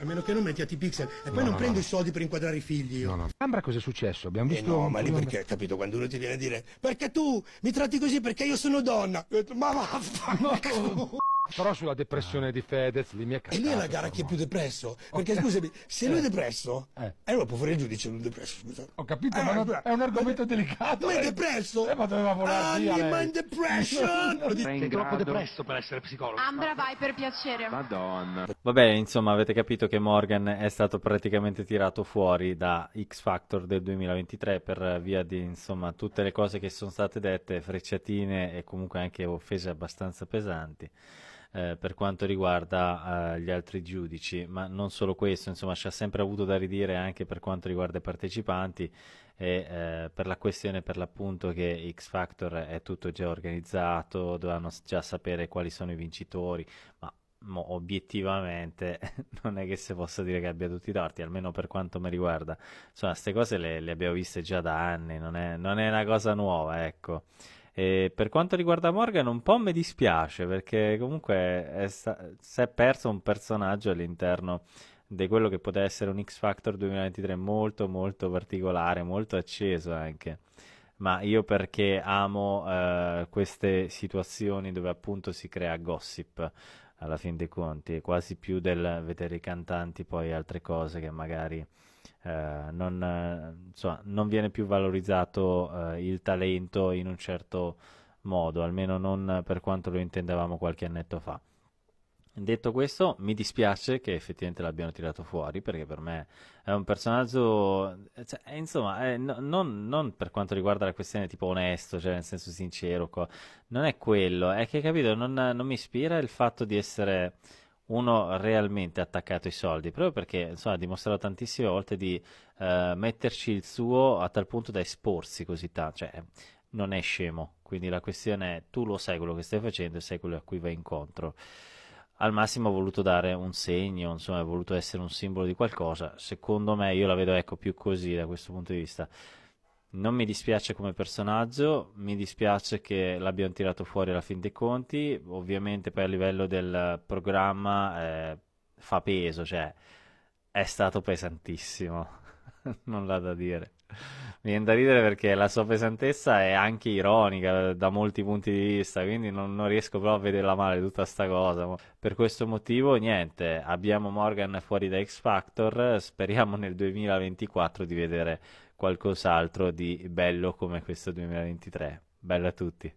A meno che non metti a T-Pixel e poi no, non no, prendi no. i soldi per inquadrare i figli. Io. No, no. Ambra cosa è successo? Abbiamo eh visto. Eh no, ma lì perché, capito, quando uno ti viene a dire perché tu mi tratti così perché io sono donna. Ma vaffanculo. Però sulla ah. depressione di Fedez lì mi è cascato. E lì è la gara chi è più depresso. Perché okay. scusami, se lui è eh. depresso, eh. eh. allora può fare il giudice lui è depresso, scusa. Ho capito, eh, ma non, è un argomento ma delicato. Ma è eh. depresso? Eh, ma doveva volare ah, via Anima in depression! Sei troppo depresso per essere psicologo. Ambra, vai per piacere. Madonna. Vabbè, insomma, avete capito che Morgan è stato praticamente tirato fuori da X Factor del 2023 per via di, insomma, tutte le cose che sono state dette, frecciatine e comunque anche offese abbastanza pesanti eh, per quanto riguarda eh, gli altri giudici, ma non solo questo, insomma, ci ha sempre avuto da ridire anche per quanto riguarda i partecipanti e eh, per la questione per l'appunto che X Factor è tutto già organizzato, dovevano già sapere quali sono i vincitori, ma Mo, obiettivamente non è che si possa dire che abbia tutti i torti, almeno per quanto mi riguarda. Insomma, queste cose le, le abbiamo viste già da anni, non è, non è una cosa nuova, ecco. E per quanto riguarda Morgan, un po' mi dispiace perché comunque è sta- si è perso un personaggio all'interno di quello che poteva essere un X Factor 2023 molto molto particolare, molto acceso anche. Ma io perché amo eh, queste situazioni dove appunto si crea gossip alla fin dei conti, quasi più del vedere i cantanti poi altre cose che magari eh, non, insomma, non, viene più valorizzato eh, il talento in un certo modo, almeno non per quanto lo intendevamo qualche annetto fa. Detto questo, mi dispiace che effettivamente l'abbiano tirato fuori perché per me è un personaggio, eh, cioè, eh, insomma, è, eh, no, non, non, per quanto riguarda la questione tipo onesto, cioè nel senso sincero, co- non è quello, è che capito, non, non mi ispira il fatto di essere uno realmente attaccato ai soldi, proprio perché insomma, ha dimostrato tantissime volte di eh, metterci il suo a tal punto da esporsi così tanto, cioè non è scemo, quindi la questione è tu lo sai quello che stai facendo e sai quello a cui vai incontro. Al massimo ha voluto dare un segno, insomma, ha voluto essere un simbolo di qualcosa. Secondo me, io la vedo ecco più così da questo punto di vista non mi dispiace come personaggio, mi dispiace che l'abbiano tirato fuori alla fin dei conti, ovviamente poi a livello del programma eh, fa peso, cioè è stato pesantissimo, non l'ha da dire. Mi viene da ridere perché la sua pesantezza è anche ironica da molti punti di vista, quindi non, non riesco proprio a vederla male tutta sta cosa. Per questo motivo, niente, abbiamo Morgan fuori da X Factor, speriamo nel 2024 di vedere qualcos'altro di bello come questo 2023. Bello a tutti.